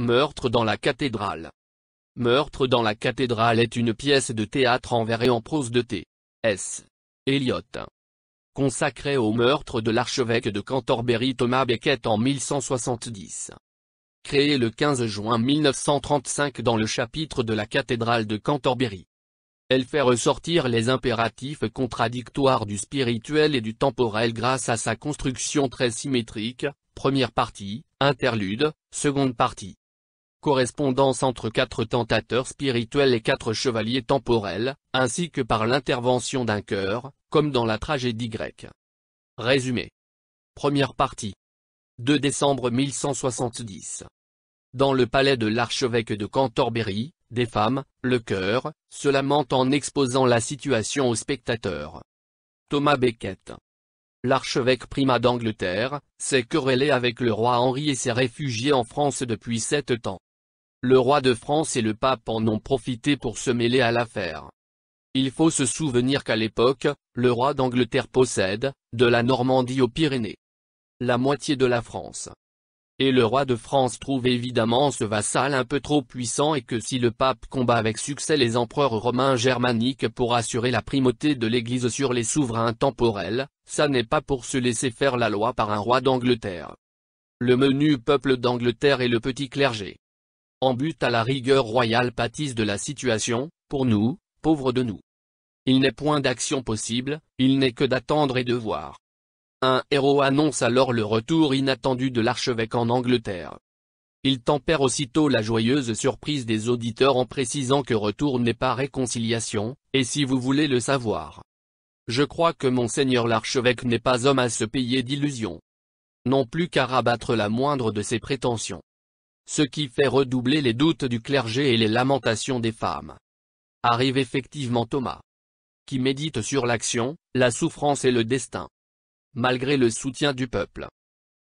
Meurtre dans la cathédrale. Meurtre dans la cathédrale est une pièce de théâtre en vers et en prose de T. S. Eliot. Consacrée au meurtre de l'archevêque de Cantorbéry Thomas Beckett en 1170. Créée le 15 juin 1935 dans le chapitre de la cathédrale de Cantorbéry. Elle fait ressortir les impératifs contradictoires du spirituel et du temporel grâce à sa construction très symétrique, première partie, interlude, seconde partie correspondance entre quatre tentateurs spirituels et quatre chevaliers temporels, ainsi que par l'intervention d'un cœur, comme dans la tragédie grecque. Résumé. Première partie. 2 décembre 1170. Dans le palais de l'archevêque de Cantorbéry, des femmes, le cœur, se lamentent en exposant la situation aux spectateurs. Thomas Becket. L'archevêque primat d'Angleterre, s'est querellé avec le roi Henri et s'est réfugié en France depuis sept temps. Le roi de France et le pape en ont profité pour se mêler à l'affaire. Il faut se souvenir qu'à l'époque, le roi d'Angleterre possède, de la Normandie aux Pyrénées, la moitié de la France. Et le roi de France trouve évidemment ce vassal un peu trop puissant et que si le pape combat avec succès les empereurs romains germaniques pour assurer la primauté de l'Église sur les souverains temporels, ça n'est pas pour se laisser faire la loi par un roi d'Angleterre. Le menu peuple d'Angleterre et le petit clergé en but à la rigueur royale pâtissent de la situation, pour nous, pauvres de nous. Il n'est point d'action possible, il n'est que d'attendre et de voir. Un héros annonce alors le retour inattendu de l'archevêque en Angleterre. Il tempère aussitôt la joyeuse surprise des auditeurs en précisant que retour n'est pas réconciliation, et si vous voulez le savoir. Je crois que monseigneur l'archevêque n'est pas homme à se payer d'illusions. Non plus qu'à rabattre la moindre de ses prétentions ce qui fait redoubler les doutes du clergé et les lamentations des femmes. Arrive effectivement Thomas, qui médite sur l'action, la souffrance et le destin. Malgré le soutien du peuple,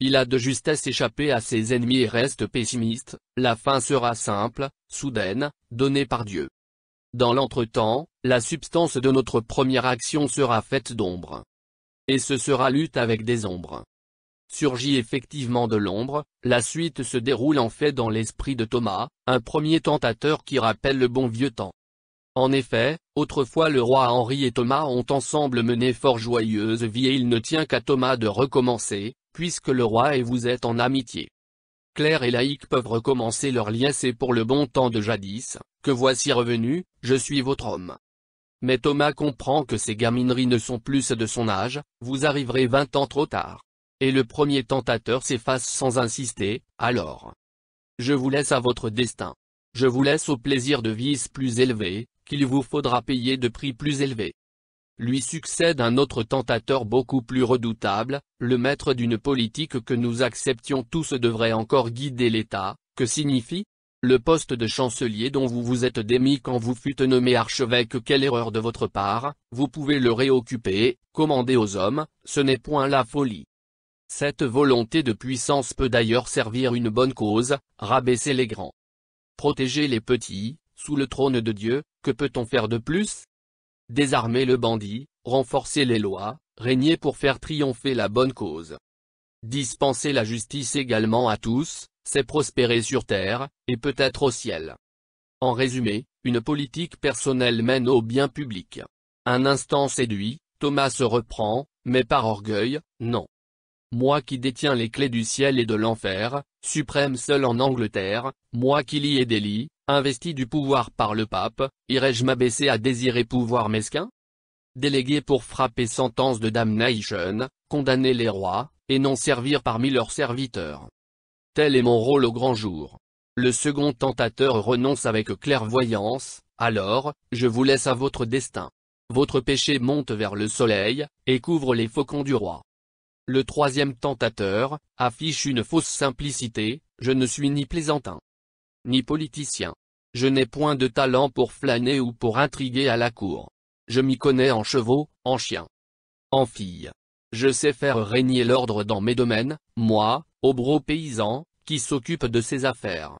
il a de justesse échappé à ses ennemis et reste pessimiste, la fin sera simple, soudaine, donnée par Dieu. Dans l'entretemps, la substance de notre première action sera faite d'ombre. Et ce sera lutte avec des ombres surgit effectivement de l'ombre, la suite se déroule en fait dans l'esprit de Thomas, un premier tentateur qui rappelle le bon vieux temps. En effet, autrefois le roi Henri et Thomas ont ensemble mené fort joyeuse vie et il ne tient qu'à Thomas de recommencer, puisque le roi et vous êtes en amitié. Claire et laïque peuvent recommencer leur lien c'est pour le bon temps de jadis, que voici revenu, je suis votre homme. Mais Thomas comprend que ces gamineries ne sont plus de son âge, vous arriverez vingt ans trop tard et le premier tentateur s'efface sans insister, alors. Je vous laisse à votre destin. Je vous laisse au plaisir de vices plus élevé, qu'il vous faudra payer de prix plus élevés. Lui succède un autre tentateur beaucoup plus redoutable, le maître d'une politique que nous acceptions tous devrait encore guider l'État, que signifie le poste de chancelier dont vous vous êtes démis quand vous fûtes nommé archevêque quelle erreur de votre part, vous pouvez le réoccuper, commander aux hommes, ce n'est point la folie. Cette volonté de puissance peut d'ailleurs servir une bonne cause, rabaisser les grands. Protéger les petits, sous le trône de Dieu, que peut-on faire de plus Désarmer le bandit, renforcer les lois, régner pour faire triompher la bonne cause. Dispenser la justice également à tous, c'est prospérer sur terre, et peut-être au ciel. En résumé, une politique personnelle mène au bien public. Un instant séduit, Thomas se reprend, mais par orgueil, non moi qui détiens les clés du ciel et de l'enfer, suprême seul en Angleterre, moi qui lis et délie, investi du pouvoir par le pape, irais-je m'abaisser à désirer pouvoir mesquin Délégué pour frapper sentence de damnation, condamner les rois, et non servir parmi leurs serviteurs. Tel est mon rôle au grand jour. Le second tentateur renonce avec clairvoyance, alors, je vous laisse à votre destin. Votre péché monte vers le soleil, et couvre les faucons du roi le troisième tentateur, affiche une fausse simplicité, je ne suis ni plaisantin, ni politicien. Je n'ai point de talent pour flâner ou pour intriguer à la cour. Je m'y connais en chevaux, en chiens, en filles. Je sais faire régner l'ordre dans mes domaines, moi, au gros paysan, qui s'occupe de ses affaires.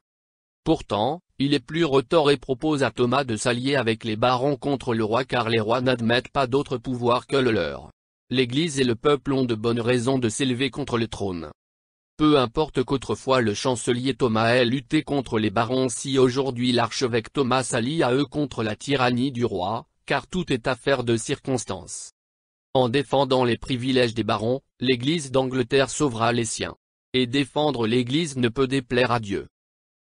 Pourtant, il est plus retort et propose à Thomas de s'allier avec les barons contre le roi car les rois n'admettent pas d'autre pouvoir que le leur l'Église et le peuple ont de bonnes raisons de s'élever contre le trône. Peu importe qu'autrefois le chancelier Thomas ait lutté contre les barons si aujourd'hui l'archevêque Thomas s'allie à eux contre la tyrannie du roi, car tout est affaire de circonstances. En défendant les privilèges des barons, l'Église d'Angleterre sauvera les siens. Et défendre l'Église ne peut déplaire à Dieu.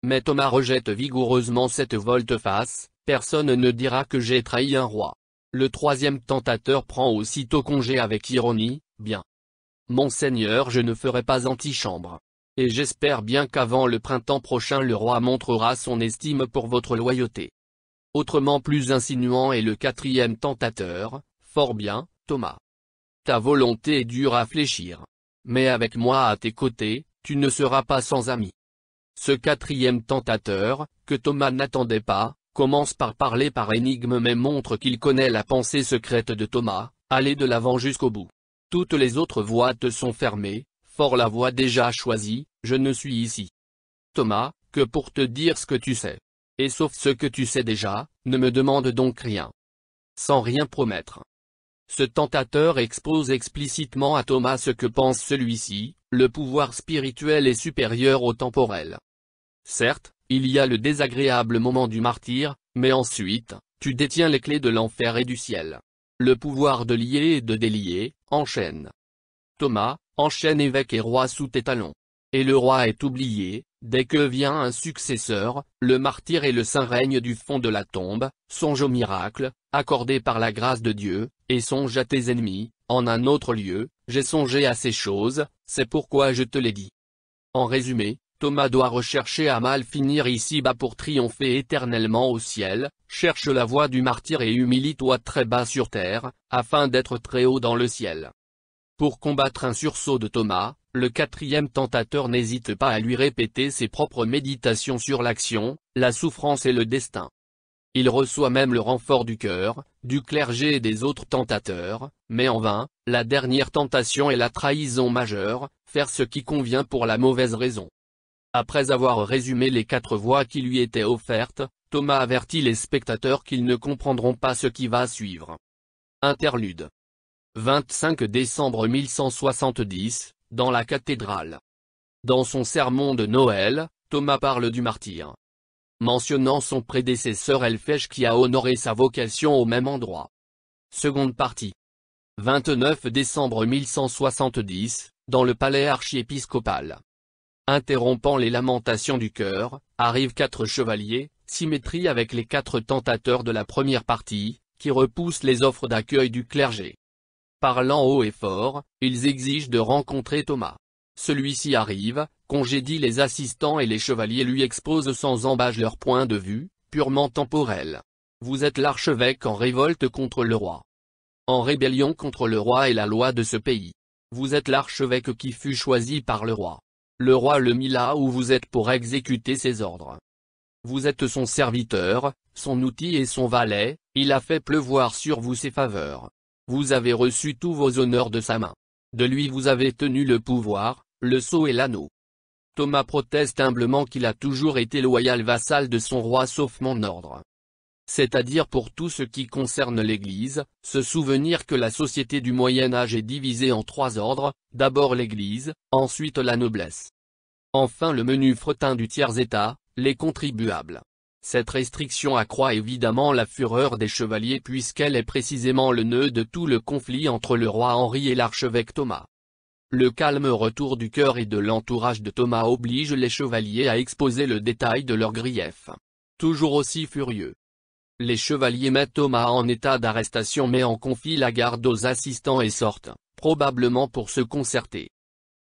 Mais Thomas rejette vigoureusement cette volte-face, personne ne dira que j'ai trahi un roi. Le troisième tentateur prend aussitôt congé avec ironie, bien. Monseigneur je ne ferai pas antichambre. Et j'espère bien qu'avant le printemps prochain le roi montrera son estime pour votre loyauté. Autrement plus insinuant est le quatrième tentateur, fort bien, Thomas. Ta volonté est dure à fléchir. Mais avec moi à tes côtés, tu ne seras pas sans ami. Ce quatrième tentateur, que Thomas n'attendait pas, commence par parler par énigme mais montre qu'il connaît la pensée secrète de Thomas, aller de l'avant jusqu'au bout. Toutes les autres voies te sont fermées, fort la voie déjà choisie, je ne suis ici. Thomas, que pour te dire ce que tu sais. Et sauf ce que tu sais déjà, ne me demande donc rien. Sans rien promettre. Ce tentateur expose explicitement à Thomas ce que pense celui-ci, le pouvoir spirituel est supérieur au temporel. Certes, il y a le désagréable moment du martyr, mais ensuite, tu détiens les clés de l'enfer et du ciel. Le pouvoir de lier et de délier, enchaîne. Thomas, enchaîne évêque et roi sous tes talons. Et le roi est oublié, dès que vient un successeur, le martyr et le saint règne du fond de la tombe, songe au miracle, accordé par la grâce de Dieu, et songe à tes ennemis, en un autre lieu, j'ai songé à ces choses, c'est pourquoi je te l'ai dit. En résumé, Thomas doit rechercher à mal finir ici-bas pour triompher éternellement au ciel, cherche la voie du martyr et humilie-toi très bas sur terre, afin d'être très haut dans le ciel. Pour combattre un sursaut de Thomas, le quatrième tentateur n'hésite pas à lui répéter ses propres méditations sur l'action, la souffrance et le destin. Il reçoit même le renfort du cœur, du clergé et des autres tentateurs, mais en vain, la dernière tentation est la trahison majeure, faire ce qui convient pour la mauvaise raison. Après avoir résumé les quatre voies qui lui étaient offertes, Thomas avertit les spectateurs qu'ils ne comprendront pas ce qui va suivre. Interlude. 25 décembre 1170, dans la cathédrale. Dans son sermon de Noël, Thomas parle du martyr. Mentionnant son prédécesseur Elfèche qui a honoré sa vocation au même endroit. Seconde partie. 29 décembre 1170, dans le palais archiépiscopal. Interrompant les lamentations du cœur, arrivent quatre chevaliers, symétrie avec les quatre tentateurs de la première partie, qui repoussent les offres d'accueil du clergé. Parlant haut et fort, ils exigent de rencontrer Thomas. Celui-ci arrive, congédie les assistants et les chevaliers lui exposent sans embâche leur point de vue, purement temporel. Vous êtes l'archevêque en révolte contre le roi. En rébellion contre le roi et la loi de ce pays. Vous êtes l'archevêque qui fut choisi par le roi. Le roi le mit là où vous êtes pour exécuter ses ordres. Vous êtes son serviteur, son outil et son valet, il a fait pleuvoir sur vous ses faveurs. Vous avez reçu tous vos honneurs de sa main. De lui vous avez tenu le pouvoir, le sceau et l'anneau. Thomas proteste humblement qu'il a toujours été loyal vassal de son roi sauf mon ordre c'est-à-dire pour tout ce qui concerne l'Église, se souvenir que la société du Moyen Âge est divisée en trois ordres, d'abord l'Église, ensuite la noblesse. Enfin le menu fretin du tiers-état, les contribuables. Cette restriction accroît évidemment la fureur des chevaliers puisqu'elle est précisément le nœud de tout le conflit entre le roi Henri et l'archevêque Thomas. Le calme retour du cœur et de l'entourage de Thomas oblige les chevaliers à exposer le détail de leurs griefs. Toujours aussi furieux, les chevaliers mettent Thomas en état d'arrestation mais en confient la garde aux assistants et sortent, probablement pour se concerter.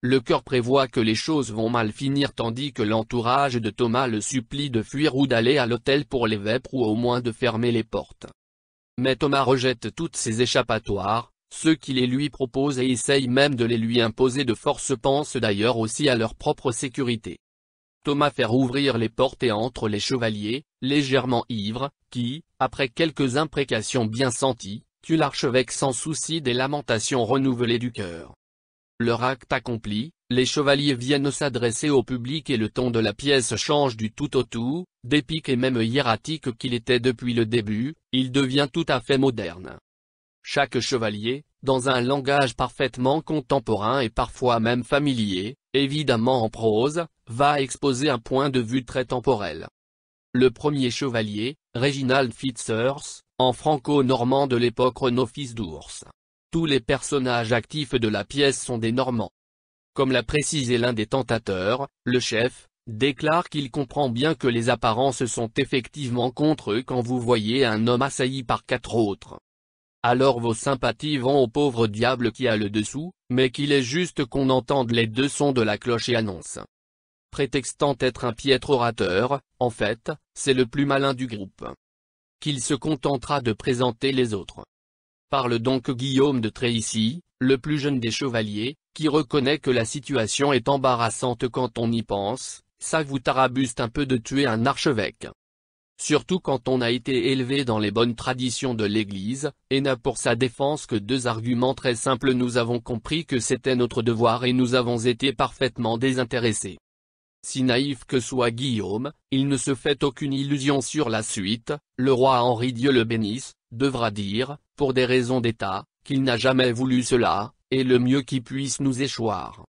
Le cœur prévoit que les choses vont mal finir tandis que l'entourage de Thomas le supplie de fuir ou d'aller à l'hôtel pour les vêpres ou au moins de fermer les portes. Mais Thomas rejette toutes ces échappatoires, ceux qui les lui proposent et essayent même de les lui imposer de force pensent d'ailleurs aussi à leur propre sécurité. Thomas faire ouvrir les portes et entre les chevaliers, légèrement ivres, qui, après quelques imprécations bien senties, tue l'archevêque sans souci des lamentations renouvelées du cœur. Leur acte accompli, les chevaliers viennent s'adresser au public et le ton de la pièce change du tout au tout, d'épique et même hiératique qu'il était depuis le début, il devient tout à fait moderne. Chaque chevalier, dans un langage parfaitement contemporain et parfois même familier, évidemment en prose, va exposer un point de vue très temporel. Le premier chevalier, Reginald Fitzers, en franco-normand de l'époque Renaud fils d'ours. Tous les personnages actifs de la pièce sont des normands. Comme l'a précisé l'un des tentateurs, le chef, déclare qu'il comprend bien que les apparences sont effectivement contre eux quand vous voyez un homme assailli par quatre autres alors vos sympathies vont au pauvre diable qui a le dessous, mais qu'il est juste qu'on entende les deux sons de la cloche et annonce. Prétextant être un piètre orateur, en fait, c'est le plus malin du groupe. Qu'il se contentera de présenter les autres. Parle donc Guillaume de ici, le plus jeune des chevaliers, qui reconnaît que la situation est embarrassante quand on y pense, ça vous tarabuste un peu de tuer un archevêque surtout quand on a été élevé dans les bonnes traditions de l'Église, et n'a pour sa défense que deux arguments très simples nous avons compris que c'était notre devoir et nous avons été parfaitement désintéressés. Si naïf que soit Guillaume, il ne se fait aucune illusion sur la suite, le roi Henri Dieu le bénisse, devra dire, pour des raisons d'État, qu'il n'a jamais voulu cela, et le mieux qui puisse nous échoir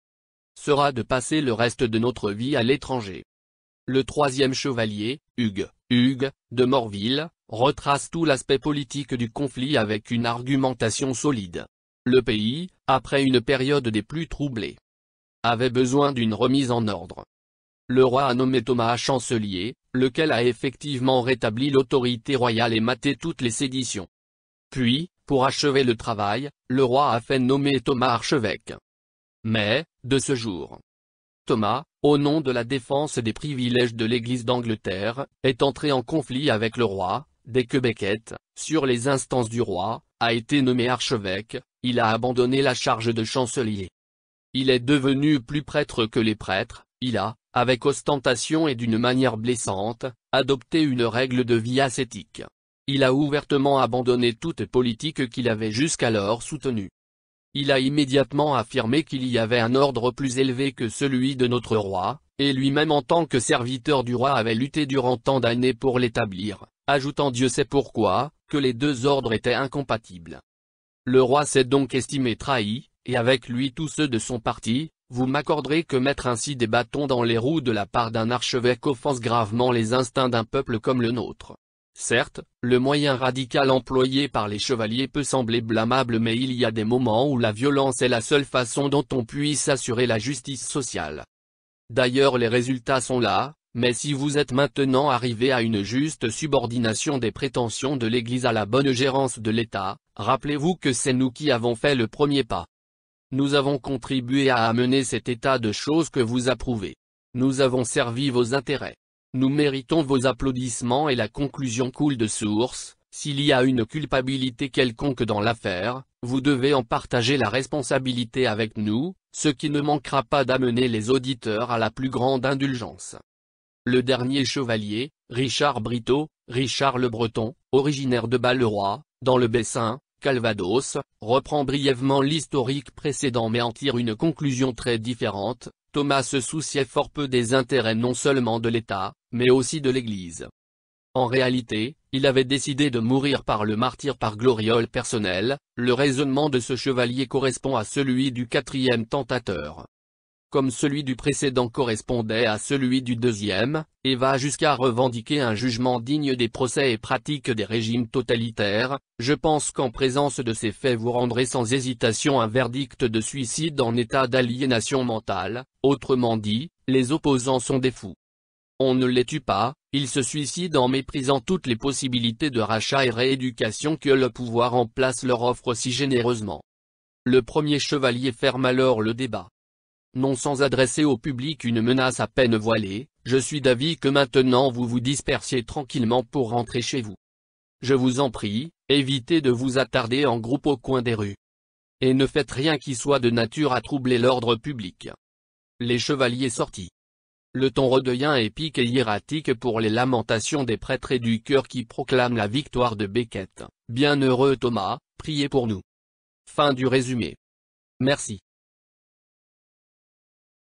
sera de passer le reste de notre vie à l'étranger. Le troisième chevalier, Hugues, Hugues, de Morville, retrace tout l'aspect politique du conflit avec une argumentation solide. Le pays, après une période des plus troublées, avait besoin d'une remise en ordre. Le roi a nommé Thomas chancelier, lequel a effectivement rétabli l'autorité royale et maté toutes les séditions. Puis, pour achever le travail, le roi a fait nommer Thomas archevêque. Mais, de ce jour, Thomas, au nom de la défense des privilèges de l'Église d'Angleterre, est entré en conflit avec le roi, dès que Becket, sur les instances du roi, a été nommé archevêque, il a abandonné la charge de chancelier. Il est devenu plus prêtre que les prêtres, il a, avec ostentation et d'une manière blessante, adopté une règle de vie ascétique. Il a ouvertement abandonné toute politique qu'il avait jusqu'alors soutenue il a immédiatement affirmé qu'il y avait un ordre plus élevé que celui de notre roi, et lui-même en tant que serviteur du roi avait lutté durant tant d'années pour l'établir, ajoutant Dieu sait pourquoi, que les deux ordres étaient incompatibles. Le roi s'est donc estimé trahi, et avec lui tous ceux de son parti, vous m'accorderez que mettre ainsi des bâtons dans les roues de la part d'un archevêque offense gravement les instincts d'un peuple comme le nôtre. Certes, le moyen radical employé par les chevaliers peut sembler blâmable mais il y a des moments où la violence est la seule façon dont on puisse assurer la justice sociale. D'ailleurs les résultats sont là, mais si vous êtes maintenant arrivé à une juste subordination des prétentions de l'Église à la bonne gérance de l'État, rappelez-vous que c'est nous qui avons fait le premier pas. Nous avons contribué à amener cet état de choses que vous approuvez. Nous avons servi vos intérêts. Nous méritons vos applaudissements et la conclusion coule de source, s'il y a une culpabilité quelconque dans l'affaire, vous devez en partager la responsabilité avec nous, ce qui ne manquera pas d'amener les auditeurs à la plus grande indulgence. Le dernier chevalier, Richard Brito, Richard le Breton, originaire de Balleroy, dans le Bessin, Calvados, reprend brièvement l'historique précédent mais en tire une conclusion très différente, Thomas se souciait fort peu des intérêts non seulement de l'État, mais aussi de l'Église. En réalité, il avait décidé de mourir par le martyr par gloriole personnelle, le raisonnement de ce chevalier correspond à celui du quatrième tentateur comme celui du précédent correspondait à celui du deuxième, et va jusqu'à revendiquer un jugement digne des procès et pratiques des régimes totalitaires, je pense qu'en présence de ces faits vous rendrez sans hésitation un verdict de suicide en état d'aliénation mentale, autrement dit, les opposants sont des fous. On ne les tue pas, ils se suicident en méprisant toutes les possibilités de rachat et rééducation que le pouvoir en place leur offre si généreusement. Le premier chevalier ferme alors le débat non sans adresser au public une menace à peine voilée, je suis d'avis que maintenant vous vous dispersiez tranquillement pour rentrer chez vous. Je vous en prie, évitez de vous attarder en groupe au coin des rues. Et ne faites rien qui soit de nature à troubler l'ordre public. Les chevaliers sortis. Le ton redevient épique et hiératique pour les lamentations des prêtres et du cœur qui proclament la victoire de Beckett. Bienheureux Thomas, priez pour nous. Fin du résumé. Merci.